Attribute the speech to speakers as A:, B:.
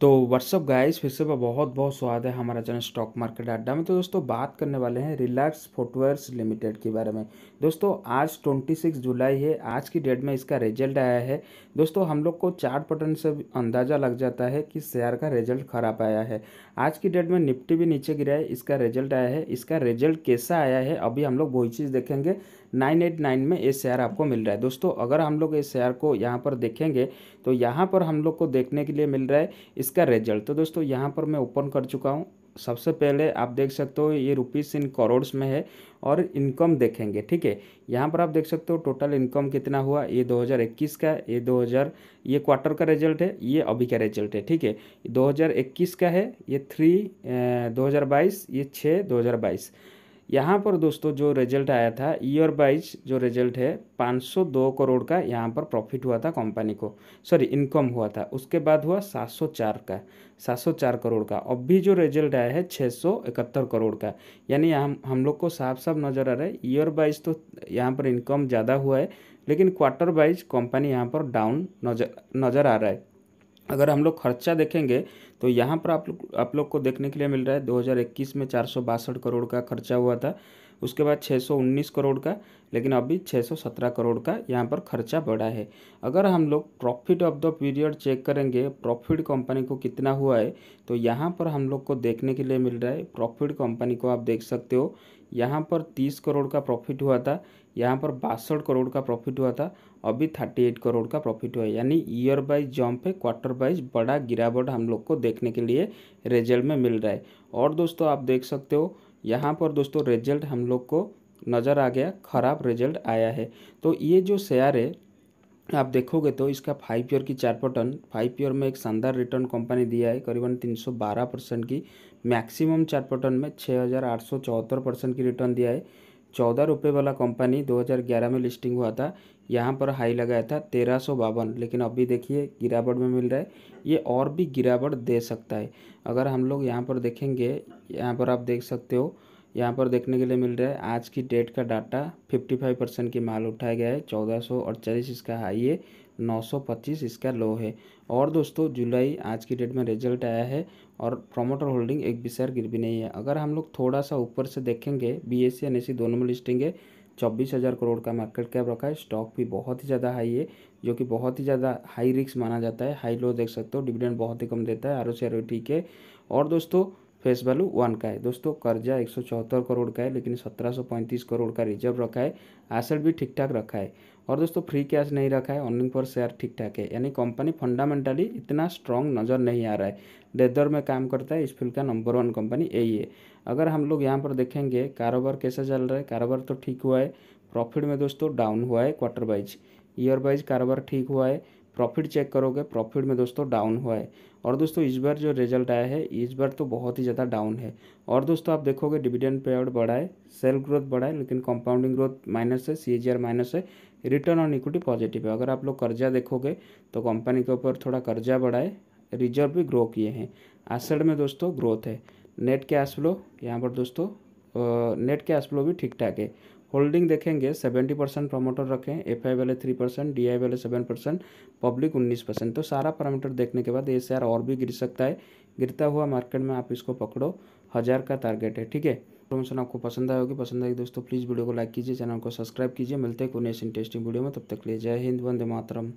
A: तो WhatsApp guys फिर से बहुत बहुत स्वागत है हमारा चैनल स्टॉक मार्केट अड्डा में तो दोस्तों बात करने वाले हैं रिलैक्स फोटोवेयर्स लिमिटेड के बारे में दोस्तों आज 26 जुलाई है आज की डेट में इसका रिजल्ट आया है दोस्तों हम लोग को चार्ट पैटर्न से अंदाज़ा लग जाता है कि शेयर का रिजल्ट खराब आया है आज की डेट में निफ्टी भी नीचे गिरा है इसका रिजल्ट आया है इसका रिजल्ट कैसा आया है अभी हम लोग वही चीज़ देखेंगे नाइन एट नाइन में ये शेयर आपको मिल रहा है दोस्तों अगर हम लोग इस शेयर को यहाँ पर देखेंगे तो यहाँ पर हम लोग को देखने के लिए मिल रहा है इस इसका रिजल्ट तो दोस्तों यहाँ पर मैं ओपन कर चुका हूँ सबसे पहले आप देख सकते हो ये रुपीस इन करोड़्स में है और इनकम देखेंगे ठीक है यहाँ पर आप देख सकते हो टोटल इनकम कितना हुआ ये 2021 का ये 2000 ये क्वार्टर का रिजल्ट है ये अभी का रिजल्ट है ठीक है 2021 का है ये थ्री दो ये छः दो यहाँ पर दोस्तों जो रिजल्ट आया था ईयर वाइज जो रिजल्ट है 502 करोड़ का यहाँ पर प्रॉफिट हुआ था कंपनी को सॉरी इनकम हुआ था उसके बाद हुआ 704 का 704 करोड़ का अब भी जो रिजल्ट आया है छः करोड़ का यानी हम हम लोग को साफ साफ नज़र आ रहा है ईयर वाइज तो यहाँ पर इनकम ज़्यादा हुआ है लेकिन क्वार्टर वाइज कंपनी यहाँ पर डाउन नजर नज़र आ रहा है अगर हम लोग खर्चा देखेंगे तो यहाँ पर आप लोग आप लोग को देखने के लिए मिल रहा है 2021 में चार करोड़ का खर्चा हुआ था उसके बाद 619 करोड़ का लेकिन अभी 617 करोड़ का यहाँ पर खर्चा बढ़ा है अगर हम लोग profit of the period check करेंगे प्रॉफिट कंपनी को कितना हुआ है तो यहाँ पर हम लोग को देखने के लिए मिल रहा है प्रॉफिट कंपनी को आप देख सकते हो यहाँ पर तीस करोड़ का प्रॉफिट हुआ था यहाँ पर बासठ करोड़ का प्रॉफिट हुआ था अभी थर्टी एट करोड़ का प्रॉफिट हुआ यानी ईयर वाइज जंप है क्वार्टर वाइज बड़ा गिरावट हम लोग को देखने के लिए रिजल्ट में मिल रहा है और दोस्तों आप देख सकते हो यहाँ पर दोस्तों रिजल्ट हम लोग को नज़र आ गया ख़राब रिजल्ट आया है तो ये जो शेयर है आप देखोगे तो इसका फाइव ईयर की चार पटन फाइव ईयर में एक शानदार रिटर्न कंपनी दिया है करीबन तीन सौ बारह परसेंट की मैक्सिमम चार पटन में छः हजार आठ सौ चौहत्तर परसेंट की रिटर्न दिया है चौदह रुपये वाला कंपनी 2011 में लिस्टिंग हुआ था यहाँ पर हाई लगाया था तेरह सौ बावन लेकिन अभी देखिए गिरावट में मिल रहा है ये और भी गिरावट दे सकता है अगर हम लोग यहाँ पर देखेंगे यहाँ पर आप देख सकते हो यहाँ पर देखने के लिए मिल रहा है आज की डेट का डाटा 55 परसेंट की माल उठाया गया है चौदह सौ अड़चालीस इसका हाई है 925 इसका लो है और दोस्तों जुलाई आज की डेट में रिजल्ट आया है और प्रमोटर होल्डिंग एक बिसार गिर भी नहीं है अगर हम लोग थोड़ा सा ऊपर से देखेंगे बी एस सी दोनों में लिस्टिंग है चौबीस हज़ार करोड़ का मार्केट कैप रखा है स्टॉक भी बहुत ही ज़्यादा हाई है जो कि बहुत ही ज़्यादा हाई रिस्क माना जाता है हाई लो देख सकते हो डिविडेंड बहुत ही कम देता है आर ओ ठीक है और दोस्तों फेस वैल्यू वन का है दोस्तों कर्जा एक करोड़ का है लेकिन 1735 करोड़ का रिजर्व रखा है एसेट भी ठीक ठाक रखा है और दोस्तों फ्री कैश नहीं रखा है अर्निंग पर शेयर ठीक ठाक है यानी कंपनी फंडामेंटली इतना स्ट्रॉन्ग नज़र नहीं आ रहा है लेदर में काम करता है इस फील्ड का नंबर वन कंपनी यही है अगर हम लोग यहाँ पर देखेंगे कारोबार कैसा चल रहा है कारोबार तो ठीक हुआ है प्रॉफिट में दोस्तों डाउन हुआ है क्वार्टर वाइज ईयर वाइज कारोबार ठीक हुआ है प्रॉफिट चेक करोगे प्रॉफिट में दोस्तों डाउन हुआ है और दोस्तों इस बार जो रिजल्ट आया है इस बार तो बहुत ही ज़्यादा डाउन है और दोस्तों आप देखोगे डिविडेंड पे आउट बढ़ा है सेल ग्रोथ बढ़ा है लेकिन कंपाउंडिंग ग्रोथ माइनस है सी माइनस है रिटर्न ऑन इक्विटी पॉजिटिव है अगर आप लोग कर्जा देखोगे तो कंपनी के ऊपर थोड़ा कर्जा बढ़ा है रिजर्व भी ग्रो किए हैं आसड़ में दोस्तों ग्रोथ है नेट कैश फ्लो यहाँ पर दोस्तों नेट कैश फ्लो भी ठीक ठाक है होल्डिंग देखेंगे सेवेंटी परसेंट प्रमोटर रखें एफ आई वाले थ्री परसेंट डी आई वाले सेवन परसेंट पब्लिक उन्नीस परसेंट तो सारा पैरामीटर देखने के बाद ए सी और भी गिर सकता है गिरता हुआ मार्केट में आप इसको पकड़ो हज़ार का टारगेट है ठीक है इन्फॉर्मेशन आपको पसंद आए होगी पसंद आएगी दोस्तों प्लीज़ वीडियो को लाइक कीजिए चैनल को सब्सक्राइब कीजिए मिलते हैं कोई नेक्स्ट इंटरेस्टिंग वीडियो में तब तक लिए जय हिंद वंदे मातरम